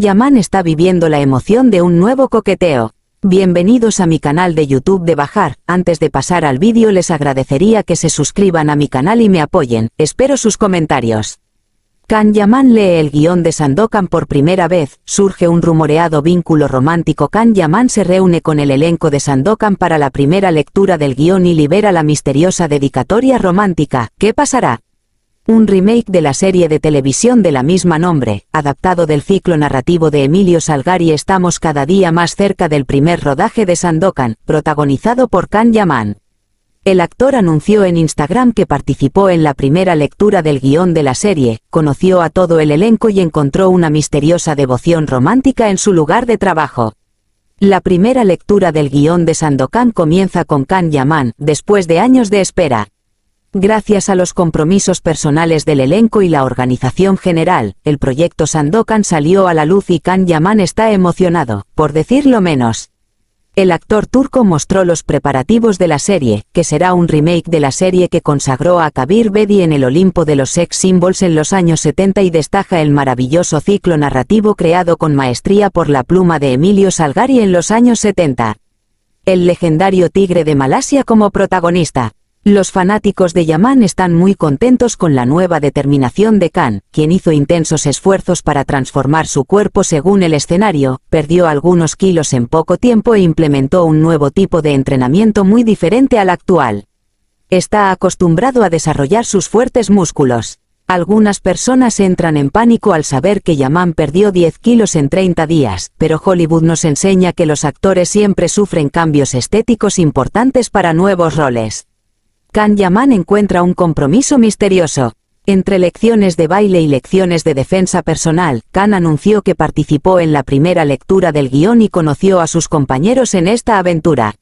Yaman está viviendo la emoción de un nuevo coqueteo. Bienvenidos a mi canal de YouTube de Bajar, antes de pasar al vídeo les agradecería que se suscriban a mi canal y me apoyen, espero sus comentarios. Yaman lee el guión de Sandokan por primera vez, surge un rumoreado vínculo romántico Yaman se reúne con el elenco de Sandokan para la primera lectura del guión y libera la misteriosa dedicatoria romántica, ¿qué pasará? un remake de la serie de televisión de la misma nombre, adaptado del ciclo narrativo de Emilio Salgari estamos cada día más cerca del primer rodaje de Sandokan, protagonizado por Kan Yaman. El actor anunció en Instagram que participó en la primera lectura del guión de la serie, conoció a todo el elenco y encontró una misteriosa devoción romántica en su lugar de trabajo. La primera lectura del guión de Sandokan comienza con Kan Yaman, después de años de espera. Gracias a los compromisos personales del elenco y la organización general, el proyecto Sandokan salió a la luz y Kan Yaman está emocionado, por decirlo menos. El actor turco mostró los preparativos de la serie, que será un remake de la serie que consagró a Kabir Bedi en el Olimpo de los sex symbols en los años 70 y destaja el maravilloso ciclo narrativo creado con maestría por la pluma de Emilio Salgari en los años 70. El legendario tigre de Malasia como protagonista. Los fanáticos de Yaman están muy contentos con la nueva determinación de Khan, quien hizo intensos esfuerzos para transformar su cuerpo según el escenario, perdió algunos kilos en poco tiempo e implementó un nuevo tipo de entrenamiento muy diferente al actual. Está acostumbrado a desarrollar sus fuertes músculos. Algunas personas entran en pánico al saber que Yaman perdió 10 kilos en 30 días, pero Hollywood nos enseña que los actores siempre sufren cambios estéticos importantes para nuevos roles. Kan Yaman encuentra un compromiso misterioso. Entre lecciones de baile y lecciones de defensa personal, Kan anunció que participó en la primera lectura del guión y conoció a sus compañeros en esta aventura.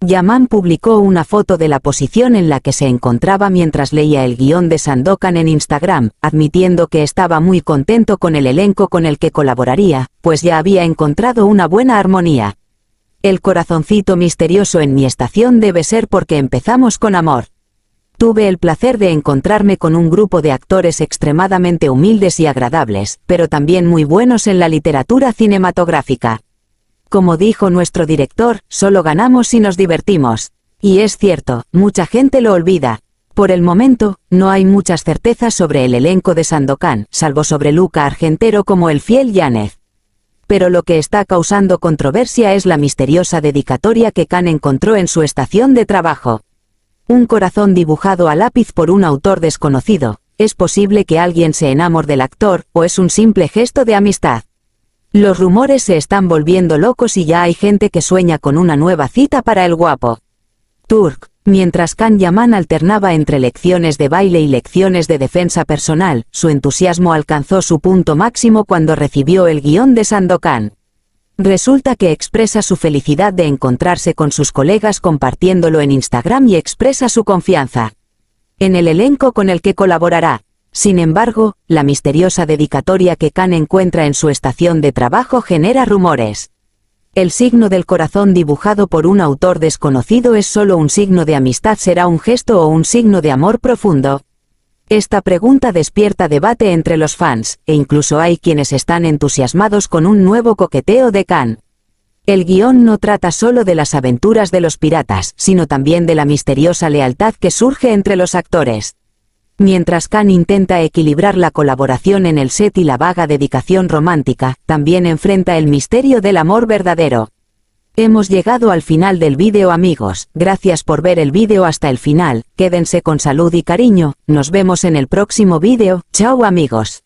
Yaman publicó una foto de la posición en la que se encontraba mientras leía el guión de Sandokan en Instagram, admitiendo que estaba muy contento con el elenco con el que colaboraría, pues ya había encontrado una buena armonía. El corazoncito misterioso en mi estación debe ser porque empezamos con amor. Tuve el placer de encontrarme con un grupo de actores extremadamente humildes y agradables, pero también muy buenos en la literatura cinematográfica. Como dijo nuestro director, solo ganamos si nos divertimos. Y es cierto, mucha gente lo olvida. Por el momento, no hay muchas certezas sobre el elenco de Sandokan, salvo sobre Luca Argentero como el fiel Yanez pero lo que está causando controversia es la misteriosa dedicatoria que Khan encontró en su estación de trabajo. Un corazón dibujado a lápiz por un autor desconocido, es posible que alguien se enamore del actor, o es un simple gesto de amistad. Los rumores se están volviendo locos y ya hay gente que sueña con una nueva cita para el guapo. Turk, Mientras Kan Yaman alternaba entre lecciones de baile y lecciones de defensa personal, su entusiasmo alcanzó su punto máximo cuando recibió el guión de Sandokan. Resulta que expresa su felicidad de encontrarse con sus colegas compartiéndolo en Instagram y expresa su confianza en el elenco con el que colaborará. Sin embargo, la misteriosa dedicatoria que Khan encuentra en su estación de trabajo genera rumores. El signo del corazón dibujado por un autor desconocido es solo un signo de amistad, será un gesto o un signo de amor profundo. Esta pregunta despierta debate entre los fans, e incluso hay quienes están entusiasmados con un nuevo coqueteo de Khan. El guión no trata solo de las aventuras de los piratas, sino también de la misteriosa lealtad que surge entre los actores. Mientras Khan intenta equilibrar la colaboración en el set y la vaga dedicación romántica, también enfrenta el misterio del amor verdadero. Hemos llegado al final del vídeo amigos, gracias por ver el vídeo hasta el final, quédense con salud y cariño, nos vemos en el próximo vídeo, chao amigos.